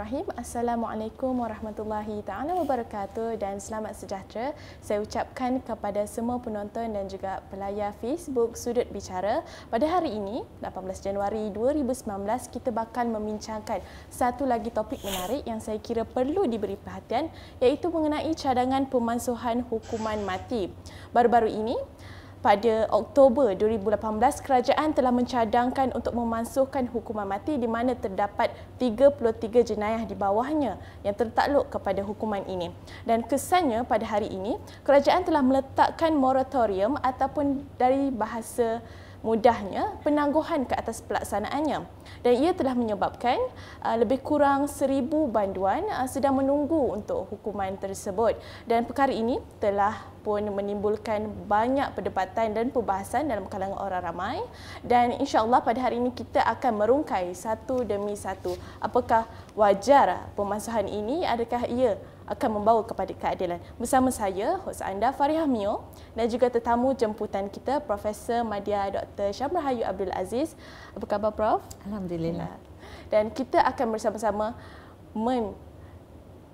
Bismillahirrahmanirrahim. Assalamualaikum warahmatullahi taala wabarakatuh dan selamat sejahtera saya ucapkan kepada semua penonton dan juga pelayar Facebook Sudut Bicara. Pada hari ini, 18 Januari 2019, kita bakal membincangkan satu lagi topik menarik yang saya kira perlu diberi perhatian iaitu mengenai cadangan pemansuhan hukuman mati. Baru-baru ini, pada Oktober 2018 kerajaan telah mencadangkan untuk memansuhkan hukuman mati di mana terdapat 33 jenayah di bawahnya yang tertakluk kepada hukuman ini. Dan kesannya pada hari ini kerajaan telah meletakkan moratorium ataupun dari bahasa mudahnya penangguhan ke atas pelaksanaannya dan ia telah menyebabkan uh, lebih kurang seribu banduan uh, sedang menunggu untuk hukuman tersebut dan perkara ini telah pun menimbulkan banyak perdebatan dan perbahasan dalam kalangan orang ramai dan insyaallah pada hari ini kita akan merungkai satu demi satu apakah wajar pemasahan ini adakah ia akan membawa kepada keadilan. Bersama saya, hos anda Farihah Mio dan juga tetamu jemputan kita Profesor Madya Dr. Syamrahayu Abdul Aziz. Apa khabar Prof? Alhamdulillah. Ya. Dan kita akan bersama-sama men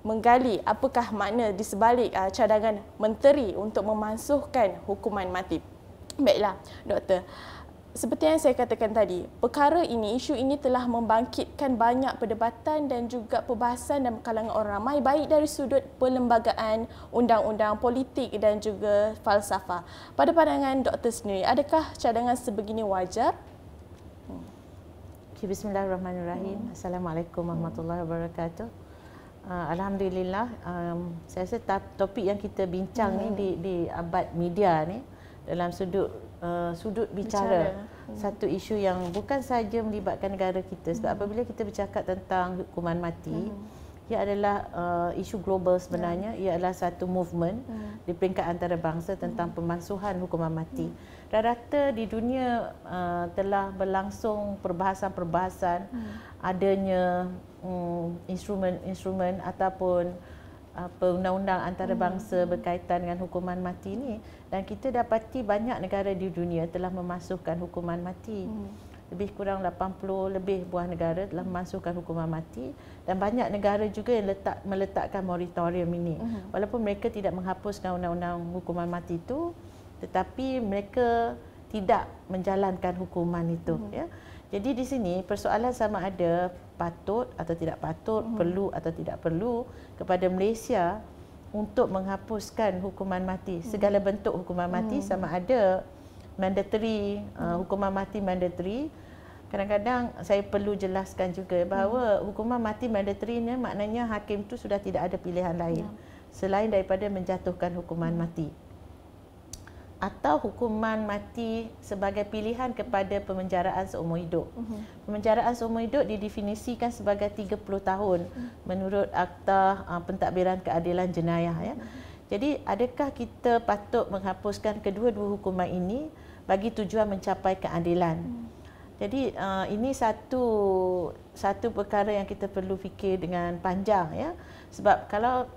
menggali apakah makna di sebalik uh, cadangan menteri untuk memansuhkan hukuman mati. Baiklah, doktor seperti yang saya katakan tadi, perkara ini, isu ini telah membangkitkan banyak perdebatan dan juga perbahasan dalam kalangan orang ramai baik dari sudut perlembagaan, undang-undang, politik dan juga falsafah. Pada pandangan doktor sendiri, adakah cadangan sebegini wajar? Okay, Bismillahirrahmanirrahim. Hmm. Assalamualaikum warahmatullahi wabarakatuh. Uh, Alhamdulillah, um, saya rasa topik yang kita bincang hmm. ni di, di abad media ni dalam sudut uh, sudut bicara, bicara. Hmm. satu isu yang bukan saja melibatkan negara kita sebab hmm. apabila kita bercakap tentang hukuman mati hmm. ia adalah uh, isu global sebenarnya ya. ia adalah satu movement hmm. di peringkat antarabangsa tentang hmm. pemansuhan hukuman mati hmm. rata-rata di dunia uh, telah berlangsung perbahasan-perbahasan hmm. adanya um, mm, instrumen-instrumen ataupun apa uh, undang-undang antarabangsa hmm. berkaitan dengan hukuman mati ini dan kita dapati banyak negara di dunia telah memasukkan hukuman mati. Hmm. Lebih kurang 80 lebih buah negara telah memasukkan hukuman mati dan banyak negara juga yang letak meletakkan moratorium ini. Hmm. Walaupun mereka tidak menghapuskan undang-undang hukuman mati itu, tetapi mereka tidak menjalankan hukuman itu, hmm. ya. Jadi di sini persoalan sama ada patut atau tidak patut, perlu atau tidak perlu kepada Malaysia untuk menghapuskan hukuman mati hmm. segala bentuk hukuman mati hmm. sama ada mandatory uh, hmm. hukuman mati mandatory kadang-kadang saya perlu jelaskan juga bahawa hmm. hukuman mati mandatory ni maknanya hakim tu sudah tidak ada pilihan lain ya. selain daripada menjatuhkan hukuman mati atau hukuman mati sebagai pilihan kepada pemenjaraan seumur hidup. Mm-hmm. Pemenjaraan seumur hidup didefinisikan sebagai 30 tahun mm-hmm. menurut Akta uh, Pentadbiran Keadilan Jenayah. Ya. Mm-hmm. Jadi adakah kita patut menghapuskan kedua-dua hukuman ini bagi tujuan mencapai keadilan? Mm-hmm. Jadi uh, ini satu satu perkara yang kita perlu fikir dengan panjang. ya. Sebab kalau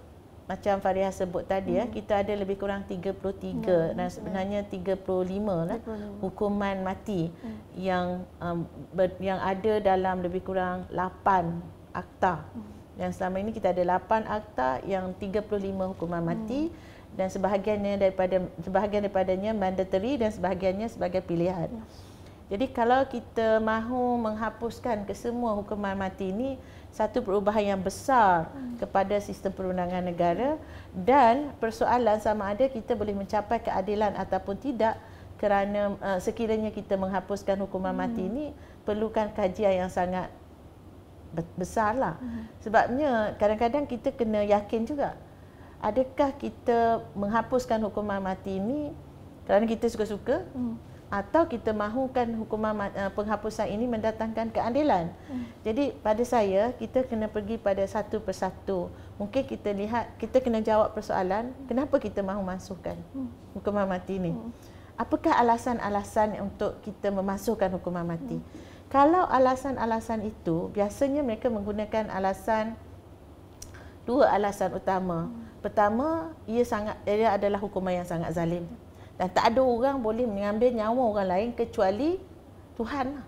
macam Fariha sebut tadi ya, hmm. kita ada lebih kurang 33 hmm. Ya, dan sebenarnya 35 hmm. lah hukuman mati hmm. yang um, ber, yang ada dalam lebih kurang 8 akta. Hmm. Yang selama ini kita ada 8 akta yang 35 hukuman mati hmm. dan sebahagiannya daripada sebahagian daripadanya mandatory dan sebahagiannya sebagai pilihan. Hmm. Jadi kalau kita mahu menghapuskan kesemua hukuman mati ini satu perubahan yang besar kepada sistem perundangan negara dan persoalan sama ada kita boleh mencapai keadilan ataupun tidak kerana eh, sekiranya kita menghapuskan hukuman hmm. mati ini perlukan kajian yang sangat besar lah hmm. sebabnya kadang-kadang kita kena yakin juga adakah kita menghapuskan hukuman mati ini kerana kita suka-suka hmm atau kita mahukan hukuman eh, penghapusan ini mendatangkan keadilan. Hmm. Jadi pada saya kita kena pergi pada satu persatu. Mungkin kita lihat kita kena jawab persoalan kenapa kita mahu masukkan hmm. hukuman mati ini. Hmm. Apakah alasan-alasan untuk kita memasukkan hukuman mati? Hmm. Kalau alasan-alasan itu biasanya mereka menggunakan alasan dua alasan utama. Hmm. Pertama, ia sangat ia adalah hukuman yang sangat zalim. Hmm. Dan tak ada orang boleh mengambil nyawa orang lain kecuali Tuhan. Lah.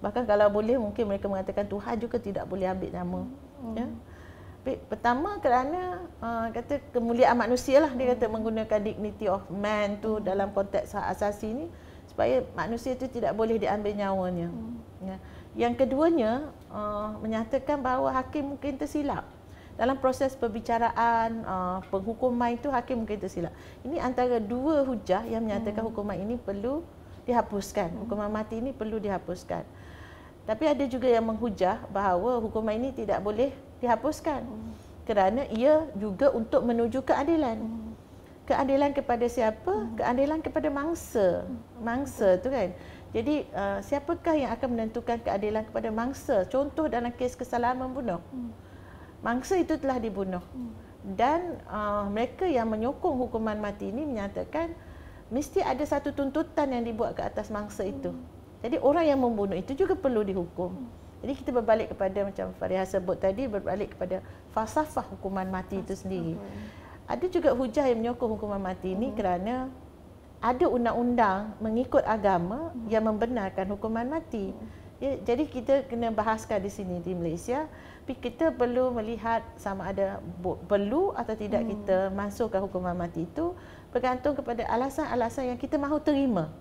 Bahkan kalau boleh mungkin mereka mengatakan Tuhan juga tidak boleh ambil nyawa. Ya. Hmm. Ya? Tapi pertama kerana uh, kata kemuliaan manusia lah. Dia hmm. kata menggunakan dignity of man tu hmm. dalam konteks hak asasi ni. Supaya manusia itu tidak boleh diambil nyawanya. Hmm. Ya? Yang keduanya uh, menyatakan bahawa hakim mungkin tersilap. Hmm dalam proses perbicaraan uh, penghukuman itu hakim mungkin itu tersilap. Ini antara dua hujah yang menyatakan hmm. hukuman ini perlu dihapuskan. Hmm. Hukuman mati ini perlu dihapuskan. Tapi ada juga yang menghujah bahawa hukuman ini tidak boleh dihapuskan. Hmm. Kerana ia juga untuk menuju keadilan. Hmm. Keadilan kepada siapa? Hmm. Keadilan kepada mangsa. Hmm. Mangsa tu kan. Jadi uh, siapakah yang akan menentukan keadilan kepada mangsa? Contoh dalam kes kesalahan membunuh. Hmm mangsa itu telah dibunuh dan uh, mereka yang menyokong hukuman mati ini menyatakan mesti ada satu tuntutan yang dibuat ke atas mangsa itu jadi orang yang membunuh itu juga perlu dihukum jadi kita berbalik kepada macam Fariha sebut tadi berbalik kepada falsafah hukuman mati Fasafah. itu sendiri ada juga hujah yang menyokong hukuman mati ini hmm. kerana ada undang-undang mengikut agama hmm. yang membenarkan hukuman mati. Hmm. Ya, jadi kita kena bahaskan di sini di Malaysia tapi kita perlu melihat sama ada perlu atau tidak hmm. kita masukkan hukuman mati itu bergantung kepada alasan-alasan yang kita mahu terima.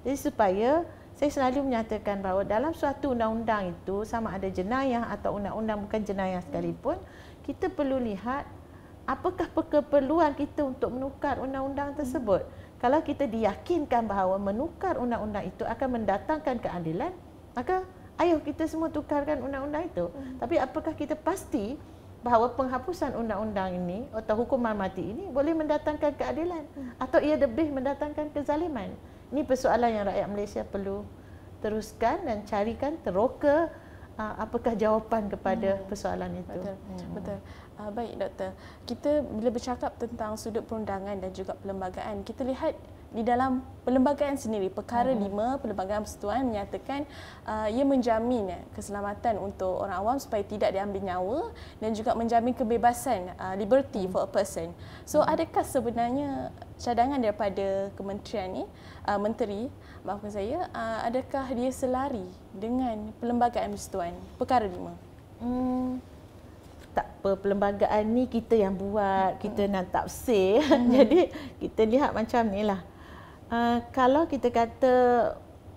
Jadi supaya saya selalu menyatakan bahawa dalam suatu undang-undang itu sama ada jenayah atau undang-undang bukan jenayah sekalipun hmm. kita perlu lihat apakah keperluan kita untuk menukar undang-undang hmm. tersebut. Hmm. Kalau kita diyakinkan bahawa menukar undang-undang itu akan mendatangkan keadilan, maka Ayo kita semua tukarkan undang-undang itu. Hmm. Tapi apakah kita pasti bahawa penghapusan undang-undang ini atau hukuman mati ini boleh mendatangkan keadilan hmm. atau ia lebih mendatangkan kezaliman? Ini persoalan yang rakyat Malaysia perlu teruskan dan carikan teroka ah, apakah jawapan kepada hmm. persoalan itu. Betul. Hmm. Betul. Uh, baik doktor, kita bila bercakap tentang sudut perundangan dan juga perlembagaan, kita lihat di dalam perlembagaan sendiri perkara 5 hmm. perlembagaan persatuan menyatakan uh, ia menjamin uh, keselamatan untuk orang awam supaya tidak diambil nyawa dan juga menjamin kebebasan uh, liberty hmm. for a person. So hmm. adakah sebenarnya cadangan daripada kementerian ni uh, menteri maafkan saya uh, adakah dia selari dengan perlembagaan persatuan perkara 5? Hmm tak apa perlembagaan ni kita yang buat, kita hmm. nak tafsir. Hmm. Jadi kita lihat macam ni lah uh, kalau kita kata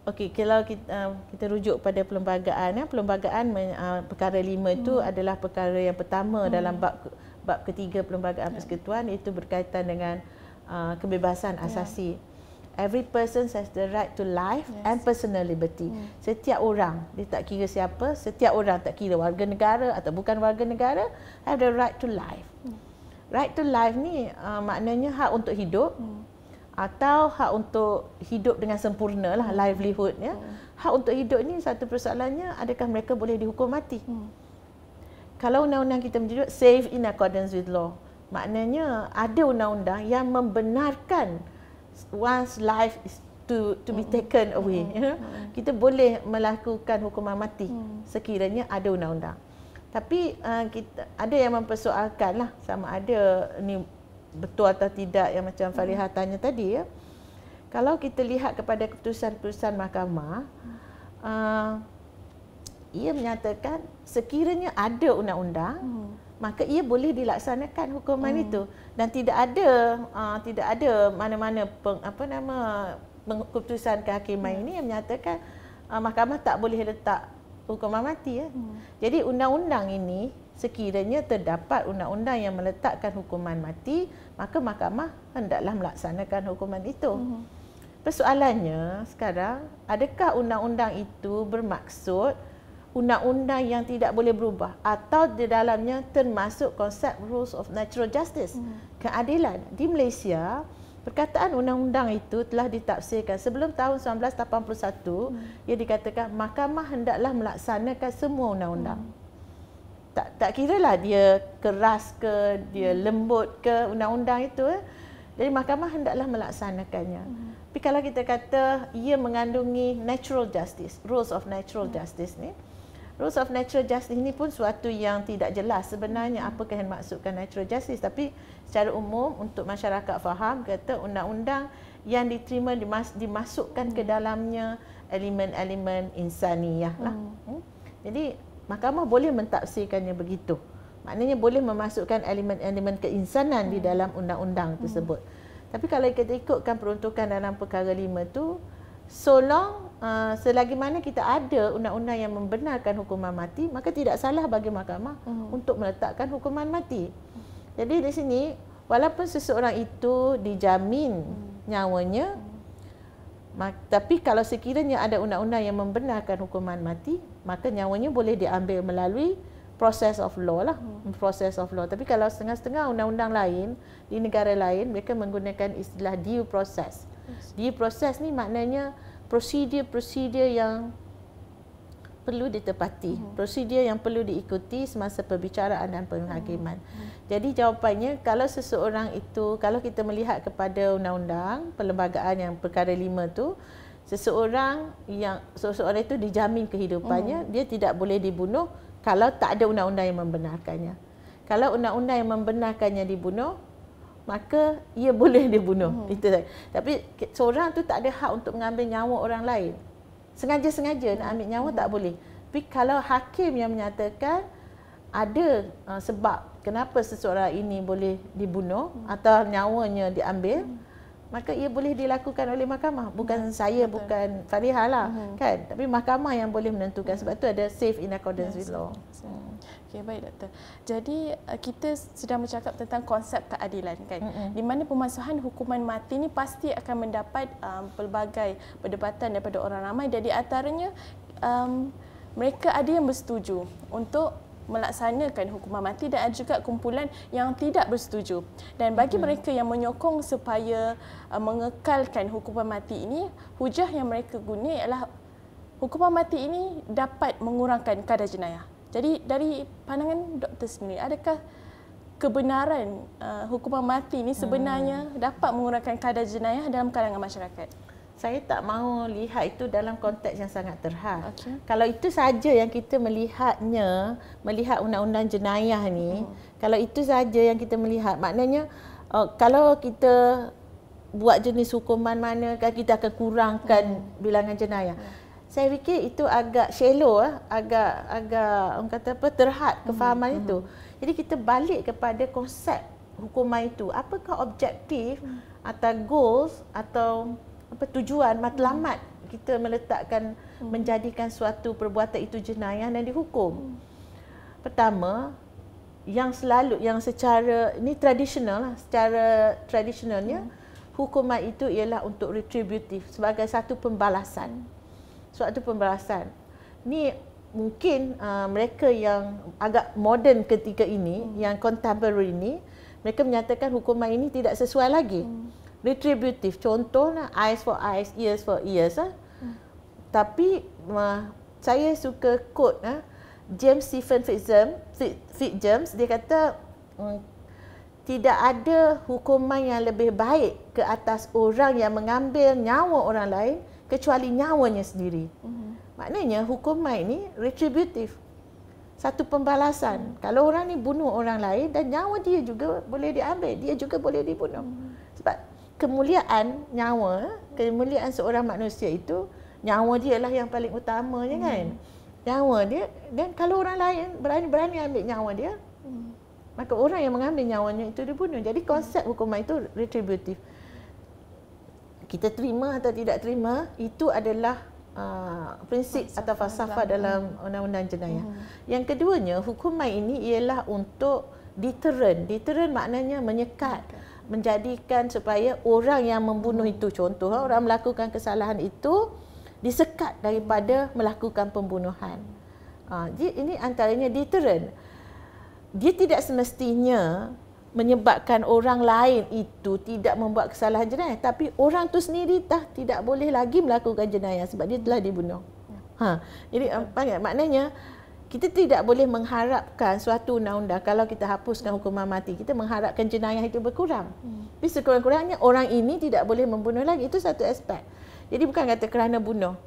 okey kalau kita uh, kita rujuk pada perlembagaan ya eh, perlembagaan uh, perkara lima itu hmm. adalah perkara yang pertama hmm. dalam bab bab ketiga perlembagaan ya. persekutuan ya. iaitu berkaitan dengan uh, kebebasan ya. asasi ya. Every person has the right to life yes. and personal liberty. Yeah. Hmm. Setiap orang, dia tak kira siapa, setiap orang tak kira warga negara atau bukan warga negara, have the right to life. Yeah. Hmm. Right to life ni uh, maknanya hak untuk hidup, yeah atau hak untuk hidup dengan sempurna lah hmm. livelihood ya. Hmm. Hak untuk hidup ni satu persoalannya adakah mereka boleh dihukum mati? Hmm. Kalau undang-undang kita menjadi safe in accordance with law, maknanya ada undang-undang yang membenarkan one's life is to to be hmm. taken hmm. away. Ya. Hmm. Ya. Kita boleh melakukan hukuman mati hmm. sekiranya ada undang-undang. Tapi uh, kita ada yang mempersoalkan lah sama ada ni betul atau tidak yang macam hmm. Fariha tanya tadi ya. Kalau kita lihat kepada keputusan-keputusan mahkamah, hmm. uh, ia menyatakan sekiranya ada undang-undang, hmm. maka ia boleh dilaksanakan hukuman hmm. itu dan tidak ada uh, tidak ada mana-mana peng, apa nama keputusan kehakiman hmm. ini yang menyatakan uh, mahkamah tak boleh letak hukuman mati ya. Hmm. Jadi undang-undang ini sekiranya terdapat undang-undang yang meletakkan hukuman mati, maka mahkamah hendaklah melaksanakan hukuman itu. Mhm. Persoalannya sekarang, adakah undang-undang itu bermaksud undang-undang yang tidak boleh berubah atau di dalamnya termasuk konsep rules of natural justice, mhm. keadilan di Malaysia? Perkataan undang-undang itu telah ditafsirkan sebelum tahun 1981 hmm. ia dikatakan mahkamah hendaklah melaksanakan semua undang-undang. Hmm tak tak kira lah dia keras ke dia hmm. lembut ke undang-undang itu eh. jadi mahkamah hendaklah melaksanakannya hmm. tapi kalau kita kata ia mengandungi natural justice rules of natural hmm. justice ni rules of natural justice ni pun suatu yang tidak jelas sebenarnya hmm. apakah yang maksudkan natural justice tapi secara umum untuk masyarakat faham kata undang-undang yang diterima dimas- dimasukkan hmm. ke dalamnya elemen-elemen insaniah lah Hmm. hmm. jadi mahkamah boleh mentafsirkannya begitu maknanya boleh memasukkan elemen-elemen keinsanan hmm. di dalam undang-undang hmm. tersebut hmm. tapi kalau kita ikutkan peruntukan dalam perkara lima tu so long uh, selagi mana kita ada undang-undang yang membenarkan hukuman mati maka tidak salah bagi mahkamah hmm. untuk meletakkan hukuman mati jadi di sini walaupun seseorang itu dijamin hmm. nyawanya hmm. tapi kalau sekiranya ada undang-undang yang membenarkan hukuman mati maka nyawanya boleh diambil melalui proses of law lah hmm. proses of law tapi kalau setengah-setengah undang-undang lain di negara lain mereka menggunakan istilah due process due process ni maknanya prosedur-prosedur yang perlu ditepati hmm. prosedur yang perlu diikuti semasa perbicaraan dan penghakiman hmm. Hmm. jadi jawapannya kalau seseorang itu kalau kita melihat kepada undang-undang perlembagaan yang perkara lima tu seseorang yang seseorang itu dijamin kehidupannya mm. dia tidak boleh dibunuh kalau tak ada undang-undang yang membenarkannya. Kalau undang-undang yang membenarkannya dibunuh maka ia boleh dibunuh. Mm. Itu Tapi seorang tu tak ada hak untuk mengambil nyawa orang lain. Sengaja-sengaja mm. nak ambil nyawa mm. tak hmm. boleh. Tapi kalau hakim yang menyatakan ada uh, sebab kenapa seseorang ini boleh dibunuh mm. atau nyawanya diambil mm maka ia boleh dilakukan oleh mahkamah bukan hmm. saya Betul. bukan Fariha lah hmm. kan tapi mahkamah yang boleh menentukan sebab hmm. tu ada safe in accordance yes. with law hmm. Okay, baik doktor. Jadi eh, kita sudah bercakap tentang konsep keadilan kan. hmm, hmm. Di mana pemasuhan hukuman mati ni pasti akan mendapat um, pelbagai perdebatan daripada orang ramai. Jadi antaranya um, mereka ada yang bersetuju untuk melaksanakan hukuman mati dan ada juga kumpulan yang tidak bersetuju. Dan bagi hmm. mereka yang menyokong supaya uh, mengekalkan hukuman mati ini, hujah yang mereka guna ialah hukuman mati ini dapat mengurangkan kadar jenayah. Jadi dari pandangan doktor sendiri, adakah kebenaran uh, hukuman mati ini sebenarnya hmm. dapat mengurangkan kadar jenayah dalam kalangan masyarakat? saya tak mahu lihat itu dalam konteks yang sangat terhad. Okay. Kalau itu saja yang kita melihatnya, melihat undang-undang jenayah ni, uh-huh. kalau itu saja yang kita melihat, maknanya uh, kalau kita buat jenis hukuman mana kita akan kurangkan uh-huh. bilangan jenayah. Uh-huh. Saya fikir itu agak shallow eh, agak agak orang kata apa terhad kefahaman uh-huh. itu. Jadi kita balik kepada konsep hukuman itu. Apakah objektif uh-huh. atau goals atau apa tujuan matlamat hmm. kita meletakkan hmm. menjadikan suatu perbuatan itu jenayah dan dihukum. Hmm. Pertama, yang selalu yang secara ini tradisional lah, secara tradisionalnya hmm. hukuman itu ialah untuk retributif sebagai satu pembalasan. Suatu pembalasan. Ni mungkin uh, mereka yang agak moden ketika ini, hmm. yang contemporary ini, mereka menyatakan hukuman ini tidak sesuai lagi. Hmm. Retributif, contohnya lah, eyes for eyes ears for ears ah hmm. tapi uh, saya suka quote ah James Stephen Fitzgerald dia kata hmm, tidak ada hukuman yang lebih baik ke atas orang yang mengambil nyawa orang lain kecuali nyawanya sendiri. hmm Maknanya hukuman ini retributif, Satu pembalasan. hmm Kalau orang ni bunuh orang lain dan nyawa dia juga boleh diambil, dia juga boleh dibunuh. hmm kemuliaan nyawa, kemuliaan seorang manusia itu nyawa dia lah yang paling utama je ya kan? hmm. kan. Nyawa dia dan kalau orang lain berani-berani ambil nyawa dia, hmm. maka orang yang mengambil nyawanya itu dibunuh. Jadi konsep hukuman itu retributif. Kita terima atau tidak terima itu adalah uh, prinsip Masa atau falsafah dalam undang-undang jenayah. Hmm. Yang keduanya, hukuman ini ialah untuk deterrent. Deterrent maknanya menyekat. Okay menjadikan supaya orang yang membunuh itu contoh eh, orang melakukan kesalahan itu disekat daripada melakukan pembunuhan. Jadi ha, ini antaranya deterrent. Dia tidak semestinya menyebabkan orang lain itu tidak membuat kesalahan jenayah tapi orang tu sendiri dah tidak boleh lagi melakukan jenayah sebab dia telah dibunuh. Ya. Ha. Jadi eh, apa maknanya kita tidak boleh mengharapkan suatu undang-undang kalau kita hapuskan hukuman mati kita mengharapkan jenayah itu berkurang hmm. tapi sekurang-kurangnya orang ini tidak boleh membunuh lagi itu satu aspek jadi bukan kata kerana bunuh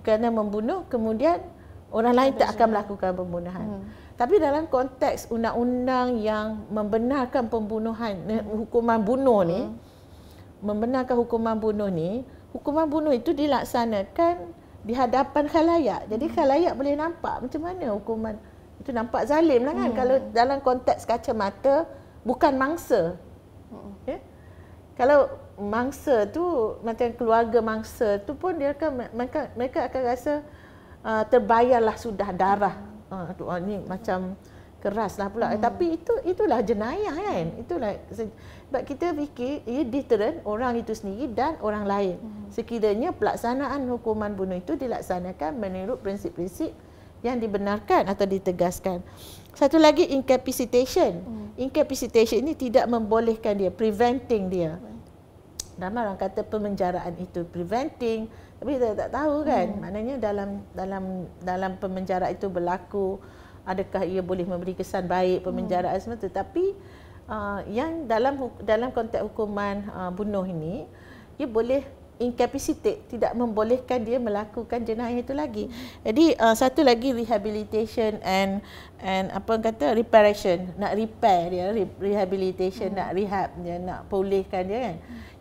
kerana membunuh kemudian orang lain tak akan melakukan pembunuhan hmm. tapi dalam konteks undang-undang yang membenarkan pembunuhan eh, hukuman bunuh ni hmm. membenarkan hukuman bunuh ni hukuman bunuh itu dilaksanakan di hadapan khalayak. Jadi hmm. khalayak boleh nampak macam mana hukuman itu nampak zalim lah kan hmm. kalau dalam konteks kacamata bukan mangsa. Okay. Hmm. Ya. Kalau mangsa tu macam keluarga mangsa tu pun dia akan mereka, mereka akan rasa uh, terbayarlah sudah darah. Hmm. Ah uh, ni macam keraslah pula hmm. tapi itu itulah jenayah kan. Itulah sebab kita fikir ia deterrent orang itu sendiri dan orang lain hmm. sekiranya pelaksanaan hukuman bunuh itu dilaksanakan menurut prinsip-prinsip yang dibenarkan atau ditegaskan. Satu lagi incapacitation. Hmm. Incapacitation ini tidak membolehkan dia preventing dia. Hmm. Ramai orang kata pemenjaraan itu preventing tapi kita tak tahu kan hmm. maknanya dalam dalam dalam pemenjara itu berlaku adakah ia boleh memberi kesan baik pemenjaraan hmm. semua tetapi tapi uh, yang dalam dalam konteks hukuman uh, bunuh ini dia boleh incapacitate tidak membolehkan dia melakukan jenayah itu lagi. Jadi uh, satu lagi rehabilitation and and apa kata reparation nak repair dia rehabilitation hmm. nak rehab dia nak pulihkan dia kan.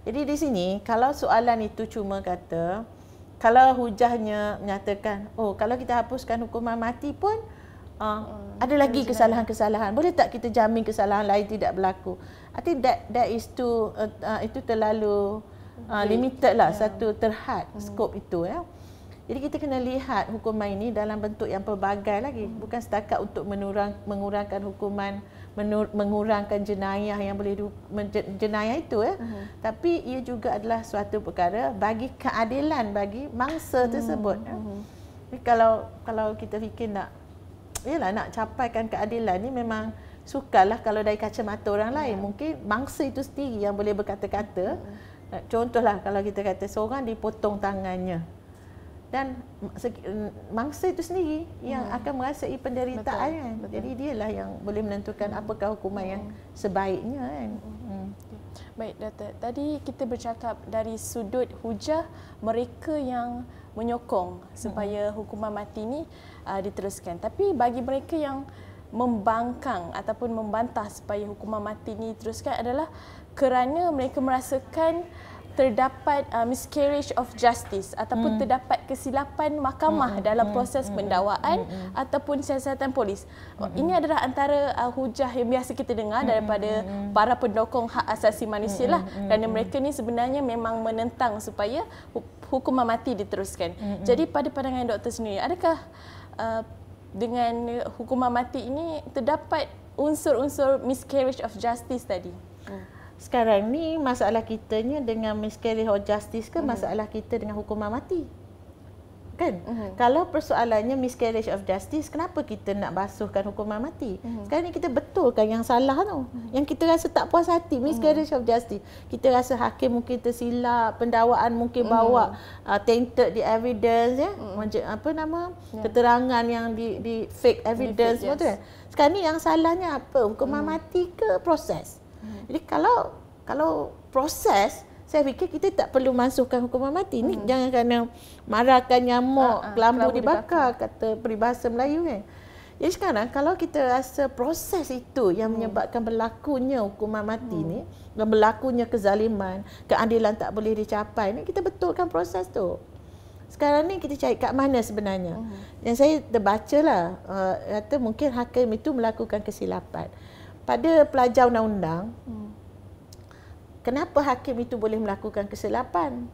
Jadi di sini kalau soalan itu cuma kata kalau hujahnya menyatakan oh kalau kita hapuskan hukuman mati pun uh, ada lagi kesalahan-kesalahan boleh tak kita jamin kesalahan lain tidak berlaku i think that that is too uh, uh, itu terlalu uh, limited lah yeah. satu terhad hmm. scope itu ya jadi kita kena lihat hukuman ini dalam bentuk yang pelbagai lagi hmm. bukan setakat untuk menurang, mengurangkan hukuman menur, mengurangkan jenayah yang boleh du, men, jenayah itu ya hmm. tapi ia juga adalah suatu perkara bagi keadilan bagi mangsa hmm. tersebut ya. hmm. kalau kalau kita fikir nak yalah nak capaikan keadilan ni memang sukarlah kalau dari kacamata orang ya. lain. Mungkin mangsa itu sendiri yang boleh berkata-kata. Ya. Contohlah kalau kita kata seorang dipotong tangannya. Dan mangsa itu sendiri yang ya. akan merasai penderitaan kan. Jadi lah yang boleh menentukan apakah hukuman yang sebaiknya kan. Hmm. Baik datuk Tadi kita bercakap dari sudut hujah mereka yang menyokong hmm. supaya hukuman mati ni uh, diteruskan. Tapi bagi mereka yang membangkang ataupun membantah supaya hukuman mati ini diteruskan adalah kerana mereka merasakan terdapat uh, miscarriage of justice ataupun hmm. terdapat kesilapan mahkamah hmm. hmm dalam hmm, proses hmm. pendakwaan hmm. hmm. ataupun siasatan polis. Oh, hmm. Ini adalah antara uh, hujah yang biasa kita dengar hmm. daripada hmm. para pendukung hak asasi manusia lah hmm. kerana mereka ni sebenarnya memang menentang supaya hukuman mati diteruskan. Hmm. Jadi pada pandangan doktor sendiri adakah Uh, dengan hukuman mati ini terdapat unsur-unsur miscarriage of justice tadi. Hmm. Sekarang ni masalah kitanya dengan miscarriage of justice ke hmm. masalah kita dengan hukuman mati? kan mm-hmm. kalau persoalannya miscarriage of justice kenapa kita nak basuhkan hukuman mati mm-hmm. sekarang ni kita betulkan yang salah tu mm-hmm. yang kita rasa tak puas hati miscarriage mm-hmm. of justice kita rasa hakim mungkin tersilap pendawaan mungkin mm-hmm. bawa uh, tainted the evidence ya mm-hmm. apa nama yeah. keterangan yang di, di fake evidence semua tu kan sekarang ni yang salahnya apa hukuman mm-hmm. mati ke proses mm-hmm. jadi kalau kalau proses saya fikir kita tak perlu masukkan hukuman mati ni hmm. jangan kena marahkan nyamuk ha, ha, kelambu dibakar, dibakar kata peribahasa Melayu kan jadi sekarang kalau kita rasa proses itu yang hmm. menyebabkan berlakunya hukuman mati hmm. ni dan berlakunya kezaliman keadilan tak boleh dicapai ni kita betulkan proses tu sekarang ni kita cari kat mana sebenarnya hmm. yang saya terbaca lah eh, kata mungkin hakim itu melakukan kesilapan pada pelajar undang-undang hmm kenapa hakim itu boleh melakukan kesilapan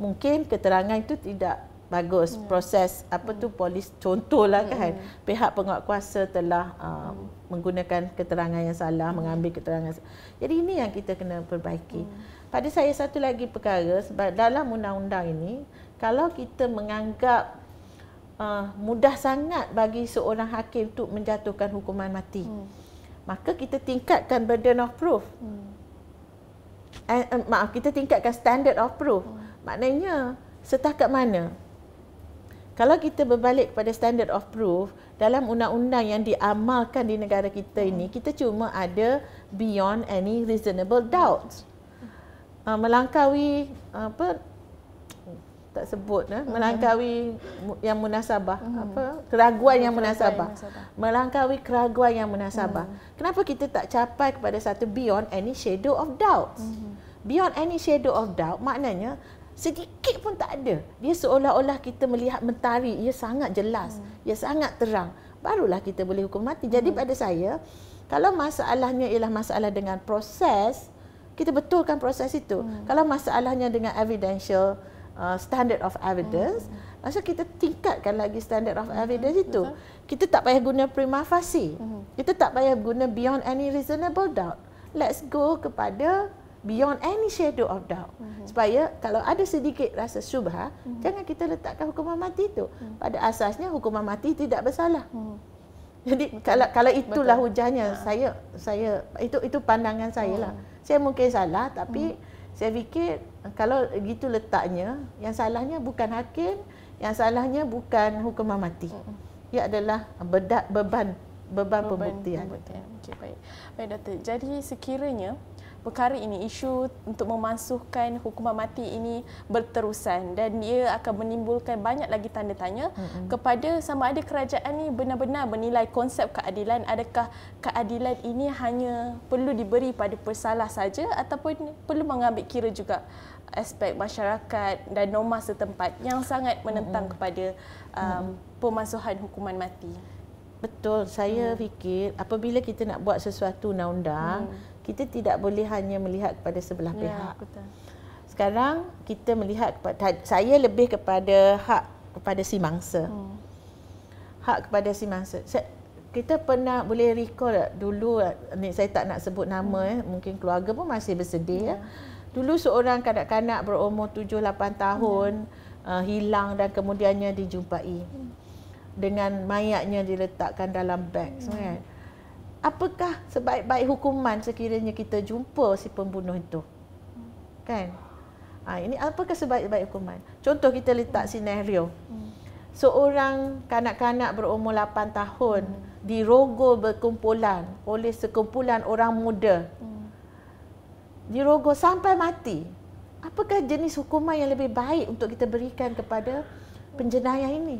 mungkin keterangan itu tidak bagus hmm. proses apa tu hmm. polis contohlah kan. hmm. kan pihak penguatkuasa telah uh, hmm. menggunakan keterangan yang salah hmm. mengambil keterangan jadi ini yang kita kena perbaiki hmm. pada saya satu lagi perkara sebab dalam undang-undang ini kalau kita menganggap uh, mudah sangat bagi seorang hakim untuk menjatuhkan hukuman mati hmm. maka kita tingkatkan burden of proof hmm. And, uh, maaf, kita tingkatkan standard of proof. Hmm. Maknanya, setakat mana? Kalau kita berbalik kepada standard of proof, dalam undang-undang yang diamalkan di negara kita ini, hmm. kita cuma ada beyond any reasonable doubt. Hmm. Uh, melangkaui apa tak sebut eh melangkawi yang munasabah hmm apa keraguan yang munasabah melangkawi keraguan yang munasabah hmm kenapa kita tak capai kepada satu beyond any shadow of doubts hmm beyond any shadow of doubt maknanya sedikit pun tak ada dia seolah-olah kita melihat mentari ia sangat jelas mm-hmm. ia sangat terang barulah kita boleh hukum mati mm-hmm. jadi mhm. pada saya kalau masalahnya ialah masalah dengan proses kita betulkan proses itu hmm kalau masalahnya dengan evidential Uh, standard of evidence mm -hmm. maksud kita tingkatkan lagi standard of mm-hmm. evidence mm -hmm. itu Betul. kita tak payah guna prima facie mm -hmm. kita tak payah guna beyond any reasonable doubt let's go kepada beyond any shadow of doubt mm -hmm. supaya kalau ada sedikit rasa syubhah mm -hmm. jangan kita letakkan hukuman mati itu mm -hmm. pada asasnya hukuman mati tidak bersalah mm -hmm. jadi Betul. kalau kalau itulah Betul. hujahnya ha. saya saya itu itu pandangan saya -hmm. lah saya mungkin salah tapi -hmm. saya fikir kalau gitu letaknya yang salahnya bukan hakim yang salahnya bukan hukuman mati ia adalah bedak beban beban, beban pembuktian, pembuktian. okey baik baik doktor jadi sekiranya perkara ini isu untuk memasukkan hukuman mati ini berterusan dan ia akan menimbulkan banyak lagi tanda tanya mm-hmm. kepada sama ada kerajaan ini benar-benar menilai konsep keadilan adakah keadilan ini hanya perlu diberi pada persalah saja ataupun perlu mengambil kira juga aspek masyarakat dan norma setempat yang sangat menentang hmm. kepada um, pemasuhan hukuman mati. Betul, saya hmm. fikir apabila kita nak buat sesuatu undang-undang, hmm. kita tidak boleh hanya melihat kepada sebelah ya, pihak. betul. Sekarang kita melihat kepada saya lebih kepada hak kepada si mangsa. Hmm. Hak kepada si mangsa. Kita pernah boleh recall dulu eh, ni saya tak nak sebut nama hmm. eh, mungkin keluarga pun masih bersedih ya. ya dulu seorang kanak-kanak berumur 7-8 tahun hmm. uh, hilang dan kemudiannya dijumpai dengan mayatnya diletakkan dalam beg. Hmm. Kan? Apakah sebaik-baik hukuman sekiranya kita jumpa si pembunuh itu? Kan? Ha, ini apakah sebaik-baik hukuman? Contoh kita letak hmm. senario. Hmm. Seorang kanak-kanak berumur 8 tahun hmm. dirogol berkumpulan oleh sekumpulan orang muda. Hmm dirogoh sampai mati apakah jenis hukuman yang lebih baik untuk kita berikan kepada penjenayah ini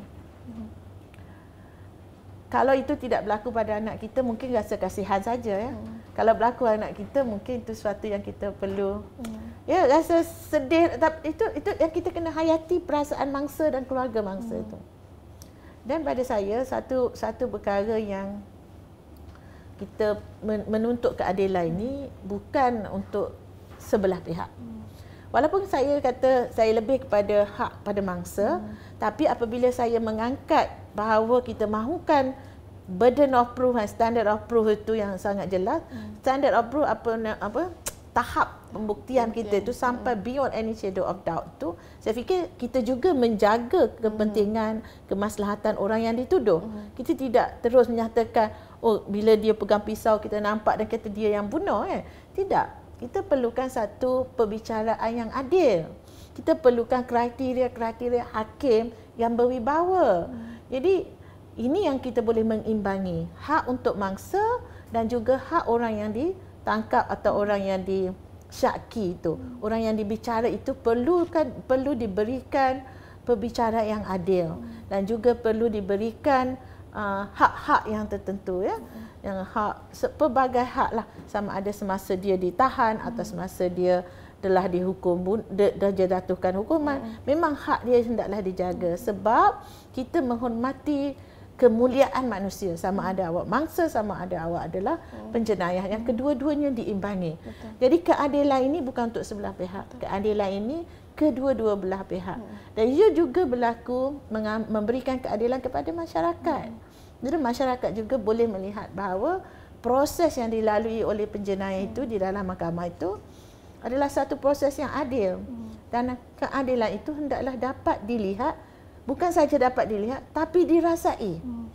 kalau itu tidak berlaku pada anak kita mungkin rasa kasihan saja ya hmm. kalau berlaku anak kita mungkin itu sesuatu yang kita perlu hmm. ya rasa sedih tapi itu itu yang kita kena hayati perasaan mangsa dan keluarga mangsa hmm. itu dan pada saya satu satu perkara yang kita menuntut keadilan ini bukan untuk sebelah pihak. Walaupun saya kata saya lebih kepada hak pada mangsa, hmm. tapi apabila saya mengangkat bahawa kita mahukan burden of proof dan standard of proof itu yang sangat jelas, hmm. standard of proof apa apa tahap pembuktian okay. kita itu sampai hmm. beyond any shadow of doubt tu saya fikir kita juga menjaga kepentingan hmm. kemaslahatan orang yang dituduh hmm. kita tidak terus menyatakan oh bila dia pegang pisau kita nampak dan kata dia yang bunuh kan. Tidak. Kita perlukan satu perbicaraan yang adil. Kita perlukan kriteria-kriteria hakim yang berwibawa. Hmm. Jadi ini yang kita boleh mengimbangi. Hak untuk mangsa dan juga hak orang yang ditangkap atau orang yang di syaki itu hmm. orang yang dibicara itu perlukan perlu diberikan perbicaraan yang adil hmm. dan juga perlu diberikan uh, hak-hak yang tertentu ya yang hak pelbagai hak lah sama ada semasa dia ditahan hmm. atau semasa dia telah dihukum dah jatuhkan hukuman hmm. memang hak dia hendaklah dijaga hmm. sebab kita menghormati kemuliaan manusia sama ada awak mangsa sama ada awak adalah penjenayah yang kedua-duanya diimbangi. Betul. Jadi keadilan ini bukan untuk sebelah pihak. Betul. Keadilan ini kedua-dua belah pihak. Hmm. Dan ia juga berlaku memberikan keadilan kepada masyarakat. Hmm. Jadi masyarakat juga boleh melihat bahawa proses yang dilalui oleh penjenayah hmm. itu di dalam mahkamah itu adalah satu proses yang adil. Hmm. Dan keadilan itu hendaklah dapat dilihat, bukan saja dapat dilihat tapi dirasai. Hmm.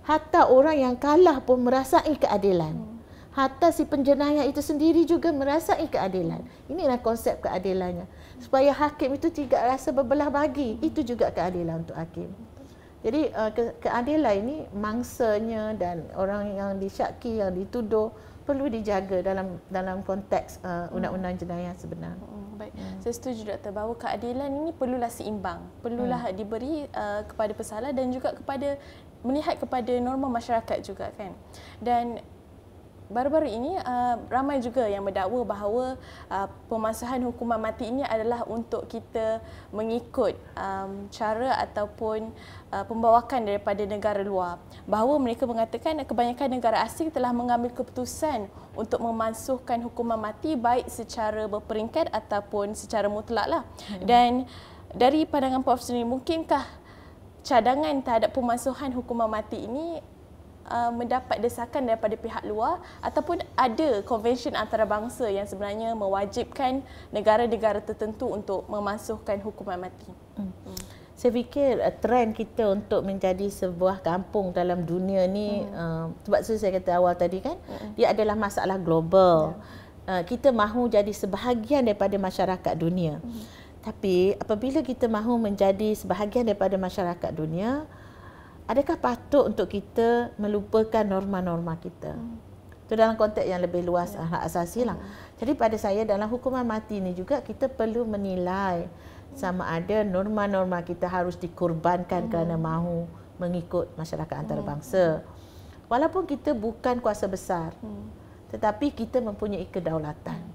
Hatta orang yang kalah pun merasai keadilan. Hmm. Hatta si penjenayah itu sendiri juga merasai keadilan. Hmm. Inilah konsep keadilannya supaya hakim itu tidak rasa berbelah bagi itu juga keadilan untuk hakim jadi eh, keadilan ini mangsanya dan orang yang disyaki yang dituduh perlu dijaga dalam dalam konteks uh, undang-undang jenayah sebenar. Oh, oh, baik. Hmm. Saya setuju doktor bahawa keadilan ini perlulah seimbang. Perlulah hmm. diberi uh, kepada pesalah dan juga kepada melihat kepada norma masyarakat juga kan. Dan baru-baru ini uh, ramai juga yang berdakwa bahawa uh, pemasahan hukuman mati ini adalah untuk kita mengikut um, cara ataupun uh, pembawakan daripada negara luar bahawa mereka mengatakan kebanyakan negara asing telah mengambil keputusan untuk memansuhkan hukuman mati baik secara berperingkat ataupun secara mutlaklah hmm. dan dari pandangan prof sendiri mungkinkah cadangan terhadap pemasuhan hukuman mati ini Uh, mendapat desakan daripada pihak luar ataupun ada konvensyen antarabangsa yang sebenarnya mewajibkan negara-negara tertentu untuk memasuhkan hukuman mati. Hmm. Saya fikir uh, trend kita untuk menjadi sebuah kampung dalam dunia ni hmm. uh, sebab saya kata awal tadi kan hmm. dia adalah masalah global. Ya. Uh, kita mahu jadi sebahagian daripada masyarakat dunia. Hmm. Tapi apabila kita mahu menjadi sebahagian daripada masyarakat dunia, adakah patut untuk kita melupakan norma-norma kita? Hmm. Itu dalam konteks yang lebih luas ya. ah, hak yeah. asasi lah. Hmm. Jadi pada saya dalam hukuman mati ini juga kita perlu menilai sama ada norma-norma kita harus dikorbankan hmm. kerana mahu mengikut masyarakat hmm. antarabangsa. Hmm. Walaupun kita bukan kuasa besar, hmm. tetapi kita mempunyai kedaulatan. Hmm.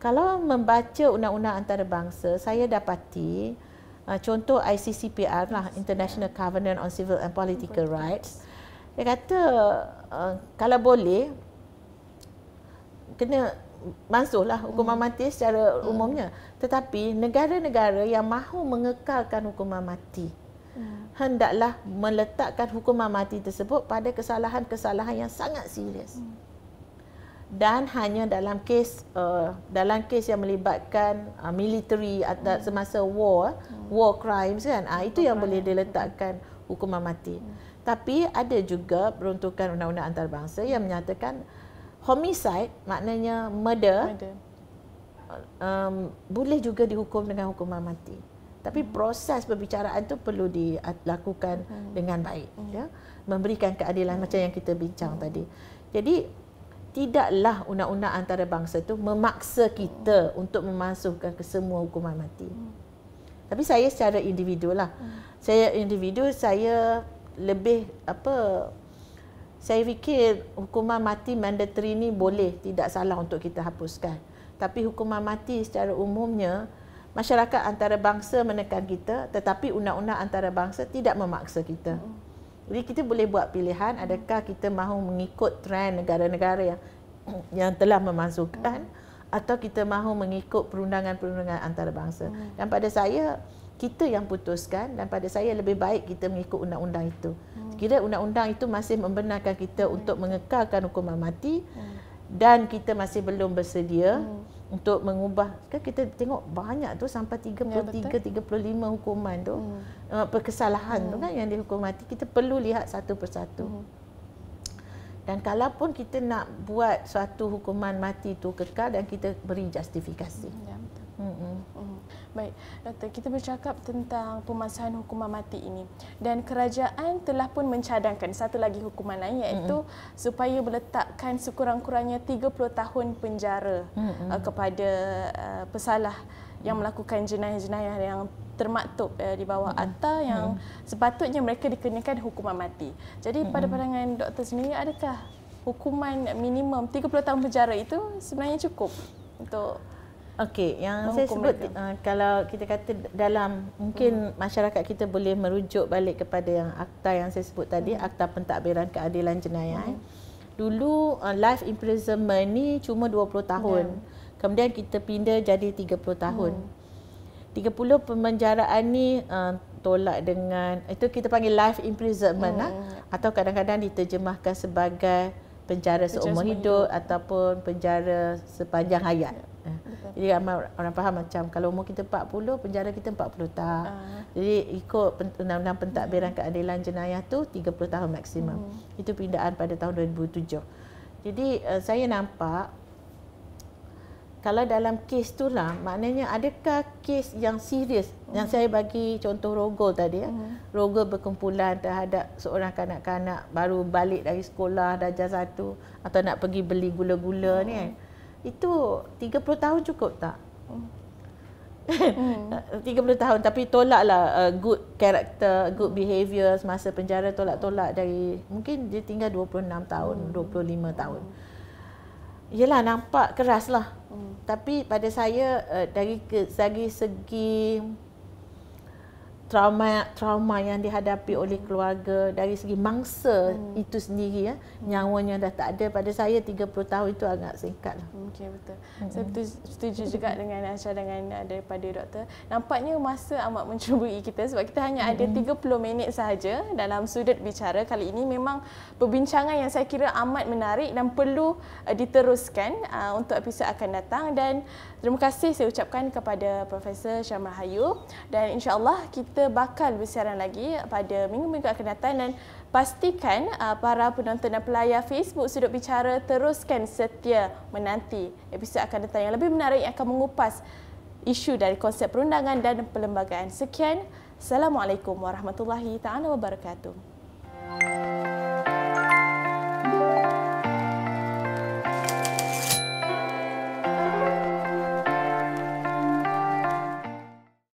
Kalau membaca undang-undang antarabangsa, saya dapati uh, contoh ICCPR lah International Covenant on Civil and Political Rights dia kata uh, kalau boleh kena masuk lah hukuman hmm. mati secara hmm. umumnya tetapi negara-negara yang mahu mengekalkan hukuman mati hmm. hendaklah meletakkan hukuman mati tersebut pada kesalahan-kesalahan yang sangat serius hmm dan hanya dalam kes uh, dalam kes yang melibatkan uh, military atau hmm. semasa war hmm. war crimes kan uh, itu yang boleh diletakkan hukuman mati hmm. tapi ada juga peruntukan undang-undang antarabangsa yang menyatakan homicide maknanya murder, murder. Um, boleh juga dihukum dengan hukuman mati tapi hmm. proses perbicaraan itu perlu dilakukan hmm. dengan baik hmm. ya memberikan keadilan hmm. macam yang kita bincang hmm. tadi jadi tidaklah undang-undang antarabangsa itu memaksa kita hmm. untuk memasukkan ke semua hukuman mati. Hmm. Tapi saya secara individu lah. Hmm. Saya individu saya lebih apa saya fikir hukuman mati mandatory ini boleh tidak salah untuk kita hapuskan. Tapi hukuman mati secara umumnya masyarakat antarabangsa menekan kita tetapi undang-undang antarabangsa tidak memaksa kita. Hmm. Jadi kita boleh buat pilihan adakah kita mahu mengikut trend negara-negara yang yang telah memasukkan atau kita mahu mengikut perundangan-perundangan antarabangsa. Hmm. Dan pada saya kita yang putuskan dan pada saya lebih baik kita mengikut undang-undang itu. Hmm. Kira undang-undang itu masih membenarkan kita hmm. untuk mengekalkan hukuman mati dan kita masih belum bersedia untuk mengubah kan kita tengok banyak tu sampai 33 ya, 35 hukuman tu hmm. Eh, perkesalahan hmm. tu kan yang dihukum mati kita perlu lihat satu persatu hmm. dan kalaupun kita nak buat suatu hukuman mati tu kekal dan kita beri justifikasi hmm hmm Baik, Doktor, kita bercakap tentang pemasahan hukuman mati ini dan kerajaan telah pun mencadangkan satu lagi hukuman lain iaitu mm-hmm. supaya meletakkan sekurang-kurangnya 30 tahun penjara mm-hmm. kepada eh, pesalah yang melakukan jenayah-jenayah yang termaktub eh, di bawah mm-hmm. akta yang mm-hmm. sepatutnya mereka dikenakan hukuman mati. Jadi mm-hmm. pada pandangan doktor sendiri adakah hukuman minimum 30 tahun penjara itu sebenarnya cukup untuk Okey, yang saya sebut uh, kalau kita kata dalam mungkin hmm. masyarakat kita boleh merujuk balik kepada yang akta yang saya sebut tadi, hmm. akta pentadbiran keadilan jenayah. Eh. Hmm. Dulu uh, life imprisonment ni cuma 20 tahun. Hmm. Kemudian kita pindah jadi 30 tahun. Hmm. 30 pemenjaraan ni uh, tolak dengan itu kita panggil life imprisonment hmm. lah, atau kadang-kadang diterjemahkan sebagai penjara, seumur hidup, hidup ataupun penjara sepanjang hayat. Hmm. Eh, jadi ramai orang faham macam kalau umur kita 40, penjara kita 40 tahun. Uh. Jadi ikut undang-undang pentadbiran keadilan jenayah tu 30 tahun maksimum. Uh. Itu pindaan pada tahun 2007. Jadi uh, saya nampak kalau dalam kes tu lah, maknanya adakah kes yang serius uh. yang hmm. saya bagi contoh rogol tadi ya. Rogol berkumpulan terhadap seorang kanak-kanak baru balik dari sekolah darjah satu atau nak pergi beli gula-gula uh. ni kan. Eh itu 30 tahun cukup tak? Hmm. 30 tahun tapi tolaklah uh, good character, good behavior semasa penjara tolak-tolak dari mungkin dia tinggal 26 tahun, hmm. 25 tahun. Yelah nampak keraslah. Hmm. Tapi pada saya uh, dari segi segi trauma trauma yang dihadapi oleh keluarga dari segi mangsa hmm. itu sendiri ya hmm. nyawanya dah tak ada pada saya 30 tahun itu agak singkat lah. Hmm, okay betul. Hmm. Saya betul setuju juga dengan acara dengan eh, daripada doktor. Nampaknya masa amat mencuburi kita sebab kita hanya ada hmm. 30 minit saja dalam sudut bicara kali ini memang perbincangan yang saya kira amat menarik dan perlu eh, diteruskan eh, untuk episod akan datang dan Terima kasih saya ucapkan kepada Profesor Syam Rahayu dan insyaAllah kita bakal bersiaran lagi pada minggu-minggu akan datang dan pastikan uh, para penonton dan pelayar Facebook Sudut Bicara teruskan setia menanti episod akan datang yang lebih menarik yang akan mengupas isu dari konsep perundangan dan perlembagaan. Sekian, Assalamualaikum warahmatullahi taala wabarakatuh.